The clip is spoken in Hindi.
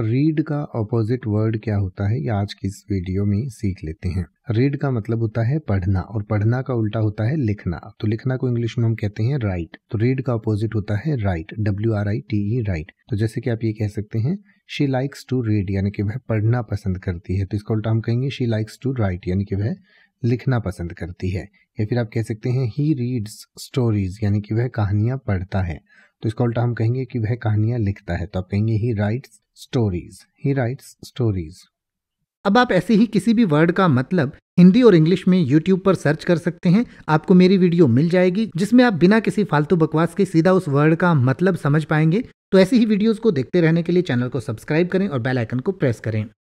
रीड का ऑपोजिट वर्ड क्या होता है ये आज की इस वीडियो में सीख लेते हैं रीड का मतलब होता है पढ़ना और पढ़ना का उल्टा होता है लिखना तो लिखना को इंग्लिश में हम कहते हैं राइट तो रीड का ऑपोजिट होता है right W R I T E write तो जैसे कि आप ये कह सकते हैं शी लाइक्स टू रीड यानी कि वह पढ़ना पसंद करती है तो इसका उल्टा हम कहेंगे शी लाइक्स टू राइट यानी कि वह लिखना पसंद करती है या फिर आप कह सकते हैं ही रीड्स स्टोरीज यानी कि वह कहानियाँ पढ़ता है तो इसका उल्टा हम कहेंगे कि वह कहानियाँ लिखता है तो आप कहेंगे he writes stories he writes stories अब आप ऐसे ही किसी भी वर्ड का मतलब हिंदी और इंग्लिश में यूट्यूब पर सर्च कर सकते हैं आपको मेरी वीडियो मिल जाएगी जिसमें आप बिना किसी फालतू बकवास के सीधा उस वर्ड का मतलब समझ पाएंगे तो ऐसी ही वीडियोस को देखते रहने के लिए चैनल को सब्सक्राइब करें और बेल आइकन को प्रेस करें